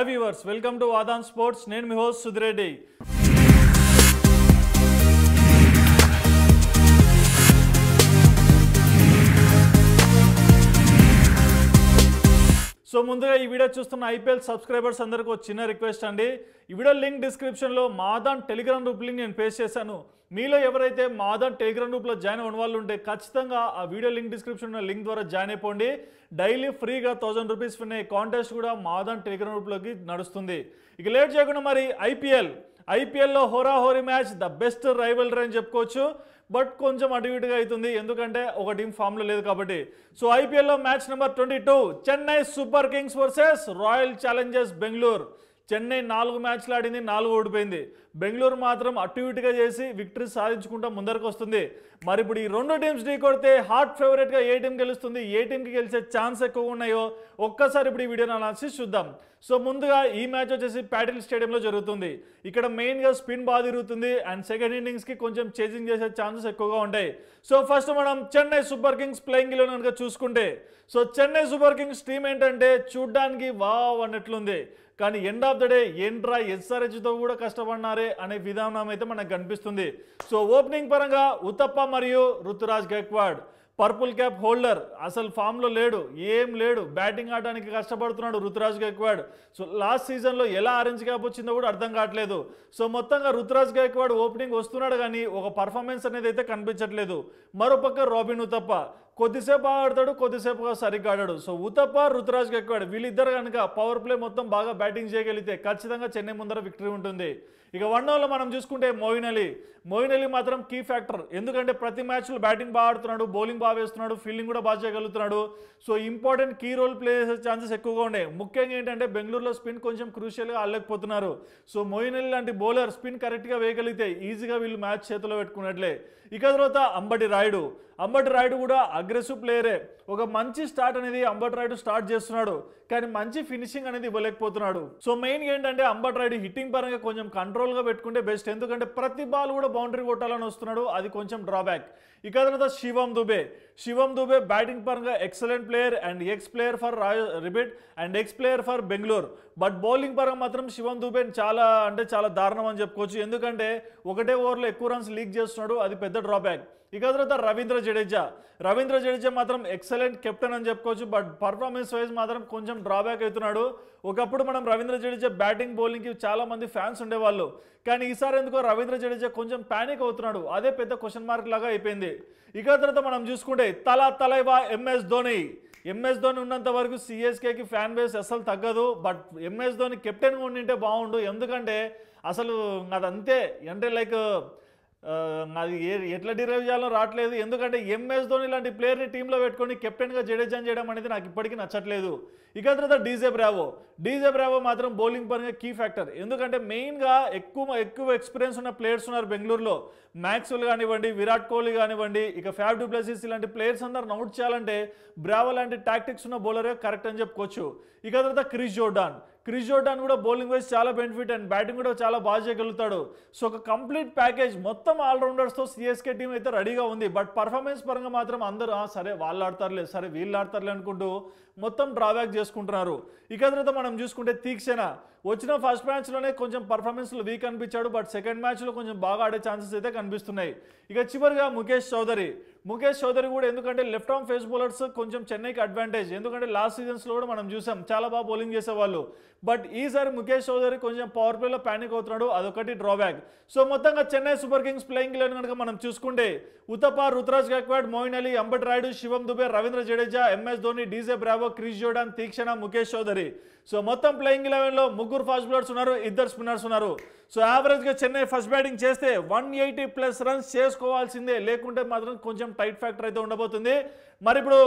hi viewers welcome to వాదాన్ sports నేను మీ హోస్ట్ సుధిరెడ్డి సో ముందుగా ఈ వీడియో చూస్తున్న ఐపీఎల్ సబ్స్క్రైబర్స్ అందరికీ ఒక చిన్న రిక్వెస్ట్ అండి ఈ వీడియో లింక్ డిస్క్రిప్షన్లో మాదాన్ టెలిగ్రామ్ గ్రూప్ లింక్ నేను పేస్ చేశాను మీలో ఎవరైతే మాదన్ టెలిగ్రామ్ గ్రూప్లో జాయిన్ అవ్వని వాళ్ళు ఉంటే ఖచ్చితంగా ఆ వీడియో లింక్ డిస్క్రిప్షన్ ఉన్న లింక్ ద్వారా జాయిన్ అయిపోండి డైలీ ఫ్రీగా థౌజండ్ రూపీస్ వినే కాంటెస్ట్ కూడా మాదన్ టెలిగ్రామ్ గ్రూప్లోకి నడుస్తుంది ఇక లేట్ చేయకుండా మరి ఐపీఎల్ ఐపీఎల్లో హోరాహోరీ మ్యాచ్ ద బెస్ట్ రే అని చెప్పుకోవచ్చు బట్ కొంచెం అటు ఇటుగా అవుతుంది ఎందుకంటే ఒక టీం ఫామ్లో లేదు కాబట్టి సో ఐపీఎల్లో match number twenty two Chennai super kings versus royal challengers Bengaluru Chennai నాలుగు మ్యాచ్లు ఆడింది నాలుగు ఓడిపోయింది బెంగళూరు మాత్రం అటు ఇటుగా చేసి విక్టరీ సాధించుకుంటా ముందరకు వస్తుంది మరి ఇప్పుడు ఈ రెండు టీమ్స్ డీ కొడితే హాట్ ఫేవరెట్గా ఏ టీం గెలుస్తుంది ఏ టీంకి గెలిచే ఛాన్స్ ఎక్కువ ఉన్నాయో ఒక్కసారి ఇప్పుడు ఈ వీడియోని అనాలిసిస్ చూద్దాం సో ముందుగా ఈ మ్యాచ్ వచ్చేసి ప్యాటిల్ స్టేడియంలో జరుగుతుంది ఇక్కడ మెయిన్గా స్పిన్ బాగా తిరుగుతుంది అండ్ సెకండ్ ఇన్నింగ్స్కి కొంచెం చేసింగ్ చేసే ఛాన్సెస్ ఎక్కువగా ఉంటాయి సో ఫస్ట్ మనం చెన్నై సూపర్ కింగ్స్ ప్లేయింగ్లో కనుక చూసుకుంటే so Chennai super kings team ఏంటంటే చూడ్డానికి వావ్ అన్నట్లుంది కానీ ఎండ్ ఆఫ్ ద డే ఎండ్రా ఎస్ఆర్హెచ్తో కూడా కష్టపడినారే అనే విధానం అయితే మనకు కనిపిస్తుంది సో ఓపెనింగ్ పరంగా ఉతప్ప మరియు Ruturaj Gaikwad purple cap holder అసలు ఫామ్లో లేడు ఏం లేడు బ్యాటింగ్ ఆడడానికి కష్టపడుతున్నాడు రుతురాజ్ గైక్వాడ్ సో లాస్ట్ సీజన్లో ఎలా ఆరెంజ్ క్యాప్ వచ్చిందో కూడా అర్థం కావట్లేదు సో మొత్తంగా రుతురాజ్ గైక్వాడ్ ఓపెనింగ్ వస్తున్నాడు కానీ ఒక పర్ఫార్మెన్స్ అనేది అయితే కనిపించట్లేదు మరోపక్క రాబిన్ ఉతప్ప కొద్దిసేపు ఆడతాడు కొద్దిసేపుగా సరిగ్గా ఆడాడు సో ఉతప్ప రుతురాజ్కి ఎక్కువాడు వీళ్ళిద్దరు కనుక పవర్ ప్లే మొత్తం బాగా బ్యాటింగ్ చేయగలిగితే ఖచ్చితంగా చెన్నై ముందర విక్టరీ ఉంటుంది ఇక వన్ డౌన్లో మనం చూసుకుంటే మోయిన్ అలీ మోయిన్ అలీ మాత్రం కీ ఫ్యాక్టర్ ఎందుకంటే ప్రతి మ్యాచ్లో బ్యాటింగ్ బాగా ఆడుతున్నాడు బౌలింగ్ బాగా వేస్తున్నాడు ఫీల్డింగ్ కూడా బాగా చేయగలుగుతున్నాడు so important key role play చేసే ఛాన్సెస్ ఎక్కువగా ఉన్నాయి ముఖ్యంగా ఏంటంటే బెంగళూరులో స్పిన్ కొంచెం క్రూషియల్గా ఆడలేకపోతున్నారు సో మోయిన్ అలీ లాంటి బౌలర్ స్పిన్ కరెక్ట్గా వేయగలిగితే ఈజీగా వీళ్ళు మ్యాచ్ చేతిలో పెట్టుకున్నట్లే ఇక తర్వాత అంబటి రాయుడు అంబటి రాయుడు కూడా అగ్రెసివ్ ప్లేయరే ఒక మంచి స్టార్ట్ అనేది అంబట్ రాయుడు స్టార్ట్ చేస్తున్నాడు కానీ మంచి ఫినిషింగ్ అనేది ఇవ్వలేకపోతున్నాడు సో మెయిన్ ఏంటంటే అంబట్ రాయుడు హిట్టింగ్ పరంగా కొంచెం కంట్రోల్గా పెట్టుకుంటే బెస్ట్ ఎందుకంటే ప్రతి బాల్ కూడా బౌండరీ కొట్టాలని వస్తున్నాడు అది కొంచెం డ్రాబ్యాక్ ఇక తర్వాత శివం దుబే శివం దుబే బ్యాటింగ్ పరంగా excellent player and X player for royal రిబిట్ and X player for Bengaluru but bowling పరంగా మాత్రం శివన్ దుబే చాలా అంటే చాలా దారుణం అని చెప్పుకోవచ్చు ఎందుకంటే ఒకటే ఓవర్లో ఎక్కువ రన్స్ లీక్ చేస్తున్నాడు అది పెద్ద డ్రాబ్యాక్ ఇక తర్వాత రవీంద్ర జడేజా రవీంద్ర జడేజా మాత్రం ఎక్సలెంట్ కెప్టెన్ అని చెప్పుకోవచ్చు బట్ పర్ఫార్మెన్స్ వైజ్ మాత్రం కొంచెం డ్రాబ్యాక్ అవుతున్నాడు ఒకప్పుడు మనం రవీంద్ర జడేజా బ్యాటింగ్ బౌలింగ్కి చాలామంది ఫ్యాన్స్ ఉండేవాళ్ళు కానీ ఈసారి ఎందుకో రవీంద్ర జడేజా కొంచెం ప్యానిక్ అవుతున్నాడు అదే పెద్ద క్వశ్చన్ మార్క్ లాగా అయిపోయింది ఇక తర్వాత మనం చూసుకుంటే తల తలైవా ఎంఎస్ ధోని ఎంఎస్ ధోని ఉన్నంత వరకు సిఎస్కేకి ఫ్యాన్ బేస్ అసలు తగ్గదు బట్ ఎంఎస్ ధోని కెప్టెన్గా ఉండింటే బాగుండు ఎందుకంటే అసలు అదంతే అంటే లైక్ అది ఎట్లా డిరైవ్ చేయాలో రావట్లేదు ఎందుకంటే ఎంఎస్ ధోని లాంటి ప్లేయర్ని టీంలో పెట్టుకొని కెప్టెన్గా జడేజాన్ చేయడం అనేది నాకు ఇప్పటికీ నచ్చట్లేదు ఇక తర్వాత డీజే బ్రావో డీజే బ్రావో మాత్రం బౌలింగ్ పరంగా కీ ఫ్యాక్టర్ ఎందుకంటే మెయిన్గా ఎక్కువ ఎక్కువ ఎక్స్పీరియన్స్ ఉన్న ప్లేయర్స్ ఉన్నారు బెంగళూరులో మ్యాక్స్వెల్ కానివ్వండి విరాట్ కోహ్లీ కానివ్వండి ఇక ఫ్యాబ్ డూప్లెసిస్ ఇలాంటి ప్లేయర్స్ అందరూ అవుట్ చేయాలంటే బ్రావో లాంటి టాక్టిక్స్ ఉన్న బౌలరే కరెక్ట్ అని చెప్పుకోవచ్చు ఇక తర్వాత క్రిస్ జోర్డాన్ క్రిస్ జోర్డాన్ కూడా బౌలింగ్ వైజ్ చాలా బెనిఫిట్ అండ్ బ్యాటింగ్ కూడా చాలా బాగా చేయగలుగుతాడు సో ఒక కంప్లీట్ ప్యాకేజ్ మొత్తం ఆల్రౌండర్స్తో సిఎస్కే టీం అయితే రెడీగా ఉంది బట్ పర్ఫార్మెన్స్ పరంగా మాత్రం అందరూ సరే వాళ్ళు ఆడతారులే సరే వీళ్ళు ఆడతారులే అనుకుంటూ మొత్తం డ్రాబ్యాక్ చేసుకుంటున్నారు ఇక తర్వాత మనం చూసుకుంటే తీక్షణ వచ్చిన ఫస్ట్ మ్యాచ్లోనే కొంచెం పర్ఫార్మెన్స్లో వీక్ అనిపించాడు బట్ సెకండ్ మ్యాచ్లో కొంచెం బాగా ఆడే ఛాన్సెస్ అయితే కనిపిస్తున్నాయి ఇక చివరిగా ముఖేష్ చౌదరి ముఖేష్ చౌదరి కూడా ఎందుకంటే లెఫ్ట్ ఆర్మ్ ఫేస్ బౌలర్స్ కొంచెం చెన్నైకి అడ్వాంటేజ్ ఎందుకంటే లాస్ట్ సీజన్స్లో కూడా మనం చూసాం చాలా బాగా బౌలింగ్ చేసేవాళ్ళు బట్ ఈసారి ముఖేష్ చౌదరి కొంచెం పవర్ ప్లేలో ప్యానిక్ అవుతున్నాడు అదొకటి డ్రాబ్యాక్ సో మొత్తంగా Chennai super Kings playing eleven కనుక మనం చూసుకుంటే Uthappa Ruturaj Gaikwad Moeen Ali Ambati Rayudu Shivam Dube Ravindra Jadeja MS Dhoni DJ Bravo Chris Jordan Theekshana Mukesh Choudhary so మొత్తం ప్లేయింగ్ లెవెన్లో ముగ్గురు ఫాస్ట్ బౌలర్స్ ఉన్నారు ఇద్దరు స్పిన్నర్స్ ఉన్నారు సో యావరేజ్గా చెన్నై ఫస్ట్ బ్యాటింగ్ చేస్తే వన్ ఎయిటీ ప్లస్ రన్స్ చేసుకోవాల్సిందే లేకుంటే మాత్రం కొంచెం కొంచెం టైట్ ఫ్యాక్టర్ అయితే ఉండబోతుంది మరి ఇప్పుడు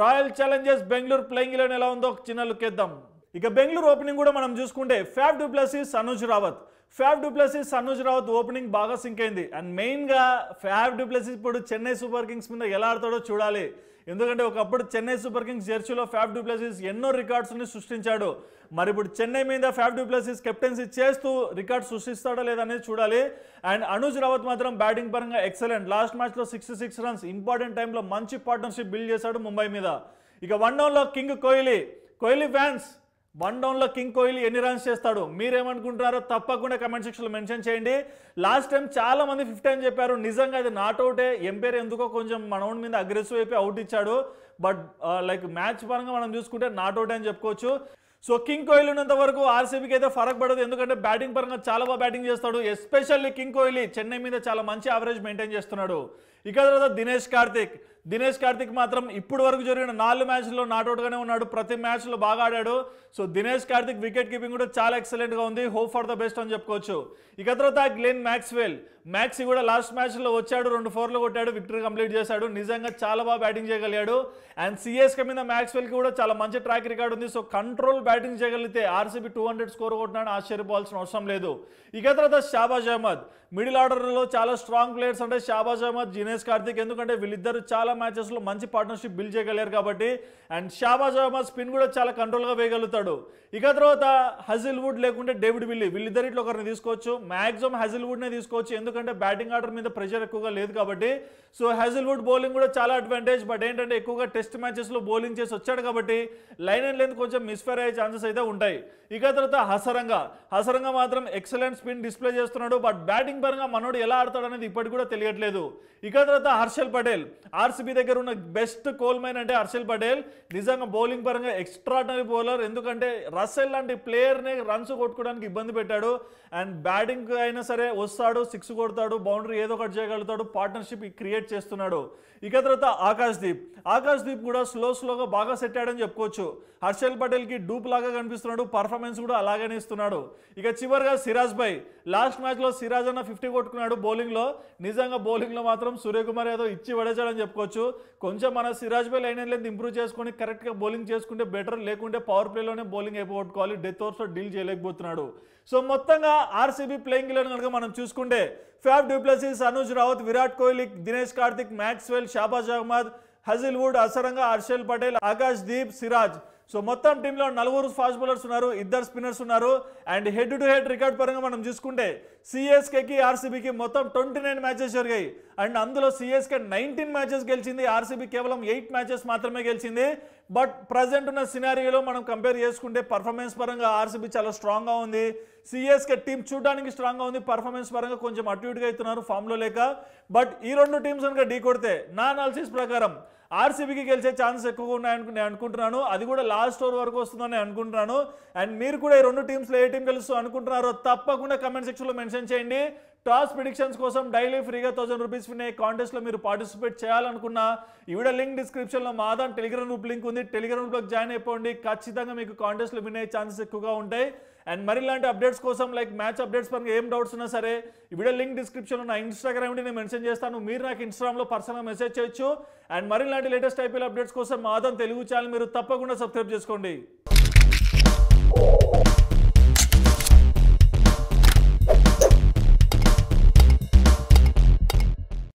royal challengers Bengaluru playing eleven ఎలా ఉందో చిన్న లుక్ ఇద్దాం ఇక బెంగళూరు ఓపెనింగ్ కూడా మనం చూసుకుంటే Faf du Plessis Anuj Rawat Faf du Plessis Anuj Rawat opening బాగా సింక్ అయింది అండ్ మెయిన్గా ఫ్యాఫ్ డూప్లసిస్ ఇప్పుడు చెన్నై సూపర్ కింగ్స్ మీద ఎలా ఆడతాడో చూడాలి ఎందుకంటే ఒకప్పుడు చెన్నై సూపర్ కింగ్స్ జెర్సీలో ఫ్యాఫ్ డూప్లెసిస్ ఎన్నో రికార్డ్స్ని సృష్టించాడు మరి ఇప్పుడు చెన్నై మీద ఫ్యాఫ్ డూప్లెసిస్ కెప్టెన్సీ చేస్తూ రికార్డ్ సృష్టిస్తాడో లేదనేది చూడాలి అండ్ అనుజ్ రావత్ మాత్రం బ్యాటింగ్ పరంగా ఎక్సలెంట్ లాస్ట్ మ్యాచ్లో సిక్స్టీ సిక్స్ రన్స్ ఇంపార్టెంట్ టైంలో మంచి పార్ట్నర్షిప్ బిల్డ్ చేశాడు ముంబై మీద ఇక వన్ డౌన్లో king Kohli Kohli fans one డౌన్లో కింగ్ కోహ్లీ ఎన్ని రన్స్ చేస్తాడు మీరేమనుకుంటున్నారో తప్పకుండా కమెంట్ సెక్షన్లో మెన్షన్ చేయండి లాస్ట్ టైం చాలా మంది ఫిఫ్టీ అని చెప్పారు నిజంగా అది నాట్ అవుటే ఎంపైర్ ఎందుకో కొంచెం ఓన్ మీద అగ్రెసివ్ అయిపోయి అవుట్ ఇచ్చాడు బట్ లైక్ మ్యాచ్ పరంగా మనం చూసుకుంటే నాట్ అవుట్ అని చెప్పుకోవచ్చు సో కింగ్ కోహ్లీ ఉన్నంత వరకు ఆర్సీబీకి అయితే ఫరక్ పడదు ఎందుకంటే బ్యాటింగ్ పరంగా చాలా బాగా బ్యాటింగ్ చేస్తాడు ఎస్పెషల్లీ కింగ్ కోహ్లీ చెన్నై మీద చాలా మంచి యావరేజ్ మెయింటైన్ చేస్తున్నాడు ఇక తర్వాత దినేష్ కార్తిక్ దినేష్ కార్తిక్ మాత్రం ఇప్పుడు వరకు జరిగిన నాలుగు మ్యాచ్లో నాట్అవుట్గానే ఉన్నాడు ప్రతి మ్యాచ్లో బాగా ఆడాడు so Dinesh Karthik wicket keeping కూడా చాలా ఎక్సలెంట్గా ఉంది హోప్ ఫర్ ద బెస్ట్ అని చెప్పుకోవచ్చు ఇక తర్వాత గ్లెన్ మ్యాక్స్వెల్ మ్యాక్స్ కూడా లాస్ట్ మ్యాచ్లో వచ్చాడు రెండు ఫోర్లు కొట్టాడు విక్టరీ కంప్లీట్ చేశాడు నిజంగా చాలా బాగా బ్యాటింగ్ చేయగలిగాడు అండ్ సిఎస్కే మీద మ్యాక్స్వెల్కి కూడా చాలా మంచి ట్రాక్ రికార్డ్ ఉంది సో కంట్రోల్ బ్యాటింగ్ చేయగలిగితే ఆర్సీబీ టూ హండ్రెడ్ స్కోర్ కొట్టినాడు ఆశ్చర్యపోవాల్సిన అవసరం లేదు ఇక తర్వాత షాబాజ్ అహ్మద్ మిడిల్ ఆర్డర్లో చాలా స్ట్రాంగ్ ప్లేయర్స్ అంటే షాబాజ్ అహ్మద్ జినేష్ కార్తిక్ ఎందుకంటే వీళ్ళిద్దరు చాలా చాలా మ్యాచెస్లో మంచి పార్ట్నర్షిప్ బిల్డ్ చేయగలిగారు కాబట్టి అండ్ షాబాజ్ అహ్మద్ స్పిన్ కూడా చాలా కంట్రోల్గా వేయగలుగుతాడు ఇక తర్వాత హజిల్ వుడ్ లేకుంటే డేవిడ్ విల్లి వీళ్ళిద్దరిట్లో ఒకరిని తీసుకోవచ్చు మ్యాక్సిమం వుడ్నే తీసుకోవచ్చు ఎందుకంటే బ్యాటింగ్ ఆర్డర్ మీద ప్రెషర్ ఎక్కువగా లేదు కాబట్టి సో వుడ్ బౌలింగ్ కూడా చాలా అడ్వాంటేజ్ బట్ ఏంటంటే ఎక్కువగా టెస్ట్ మ్యాచెస్లో బౌలింగ్ చేసి వచ్చాడు కాబట్టి లైన్ అండ్ లెంత్ కొంచెం మిస్ఫైర్ అయ్యే ఛాన్సెస్ అయితే ఉంటాయి ఇక తర్వాత హసరంగ హసరంగ మాత్రం ఎక్సలెంట్ స్పిన్ డిస్ప్లే చేస్తున్నాడు బట్ బ్యాటింగ్ పరంగా మనోడు ఎలా ఆడతాడు అనేది ఇప్పటికి కూడా తెలియట్లేదు ఇక తర్వాత హర్షల్ పటేల్ ఆర్సీ ఆర్సీబీ దగ్గర ఉన్న బెస్ట్ కోల్ మైన్ అంటే హర్షల్ పటేల్ నిజంగా బౌలింగ్ పరంగా ఎక్స్ట్రాడనరీ బౌలర్ ఎందుకంటే రసెల్ లాంటి ప్లేయర్నే రన్స్ కొట్టుకోవడానికి ఇబ్బంది పెట్టాడు అండ్ బ్యాటింగ్ అయినా సరే వస్తాడు సిక్స్ కొడతాడు బౌండరీ ఏదో ఒకటి చేయగలుగుతాడు పార్ట్నర్షిప్ క్రియేట్ చేస్తున్నాడు ఇక తర్వాత ఆకాశ్ దీప్ ఆకాశ్ దీప్ కూడా స్లో స్లోగా బాగా సెట్ అయ్యాడని చెప్పుకోవచ్చు హర్షల్ పటేల్కి డూప్ లాగా కనిపిస్తున్నాడు పర్ఫార్మెన్స్ కూడా అలాగనే ఇస్తున్నాడు ఇక చివరిగా సిరాజ్ భాయ్ లాస్ట్ మ్యాచ్లో సిరాజ్ అన్న ఫిఫ్టీ కొట్టుకున్నాడు బౌలింగ్లో నిజంగా బౌలింగ్లో మాత్రం సూర్యకుమార్ యాదవ్ ఇచ్చి పడేశాడని చెప్పుకోవచ్చు చేసుకోవచ్చు కొంచెం మన సిరాజ్ బై లైన్ లేదు ఇంప్రూవ్ చేసుకొని కరెక్ట్గా బౌలింగ్ చేసుకుంటే బెటర్ లేకుంటే పవర్ ప్లేలోనే బౌలింగ్ అయిపోగొట్టుకోవాలి డెత్ ఓవర్స్లో డీల్ చేయలేకపోతున్నాడు సో మొత్తంగా ఆర్సీబీ ప్లేయింగ్ ఇలా కనుక మనం చూసుకుంటే Faf du Plessis Anuj Rawat Virat Kohli Dinesh Karthik Maxwell Shahbaz Ahmed Hazlewood Hasaranga Harshal Patel Akash Deep Siraj so మొత్తం టీంలో నలుగురు ఫాస్ట్ బౌలర్స్ ఉన్నారు ఇద్దరు స్పిన్నర్స్ ఉన్నారు and head to head record పరంగా మనం చూసుకుంటే సిఎస్కేకి ఆర్సీబీకి మొత్తం ట్వంటీ నైన్ మ్యాచెస్ జరిగాయి అండ్ అందులో సిఎస్కే నైన్టీన్ మ్యాచెస్ గెలిచింది ఆర్సీబీ కేవలం ఎయిట్ మ్యాచెస్ మాత్రమే గెలిచింది బట్ ప్రజెంట్ ఉన్న సినారియోలో మనం కంపేర్ చేసుకుంటే పర్ఫార్మెన్స్ పరంగా ఆర్సీబీ చాలా స్ట్రాంగ్గా ఉంది సిఎస్కే టీం చూడడానికి స్ట్రాంగ్గా ఉంది పర్ఫార్మెన్స్ పరంగా కొంచెం అట్యూట్గా అవుతున్నారు ఫామ్లో లేక బట్ ఈ రెండు టీమ్స్ కనుక ఢీ కొడితే నా అనాలిసిస్ ప్రకారం ఆర్సీబీకి గెలిచే ఛాన్సెస్ ఎక్కువగా ఉన్నాయని నేను అనుకుంటున్నాను అది కూడా లాస్ట్ ఓవర్ వరకు వస్తుందని అనుకుంటున్నాను అండ్ మీరు కూడా ఈ రెండు టీమ్స్లో ఏ టీం గెలుస్తూ అనుకుంటున్నారో తప్పకుండా కమెంట్ సెక్షన్లో మెన్షన్ చేయండి టాస్ ప్రిడిక్షన్స్ కోసం డైలీ ఫ్రీగా థౌసండ్ రూపీస్ వినే కాంటెస్ట్లో మీరు పార్టిసిపేట్ చేయాలనుకున్న ఈవిడ లింక్ డిస్క్రిప్షన్లో మాదాన్ టెలిగ్రామ్ గ్రూప్ లింక్ ఉంది టెలిగ్రామ్ గ్రూప్లోకి జాయిన్ అయిపోండి ఖచ్చితంగా మీకు కాంటెస్ట్లో వినే ఛాన్సెస్ ఎక్కువగా ఉంటాయి అండ్ మరి ఇలాంటి అప్డేట్స్ కోసం లైక్ మ్యాచ్ అప్డేట్స్ పరంగా ఏం డౌట్స్ ఉన్నా సరే వీడియో లింక్ డిస్క్రిప్షన్లో నా ఇన్స్టాగ్రామ్ నేను మెన్షన్ చేస్తాను మీరు నాకు ఇన్స్టాగ్రామ్లో పర్సనల్ మెసేజ్ చేయొచ్చు అండ్ మరి ఇలాంటి లేటెస్ట్ ఐపీఎల్ అప్డేట్స్ కోసం మా తెలుగు ఛానల్ మీరు తప్పకుండా సబ్స్క్రైబ్ చేసుకోండి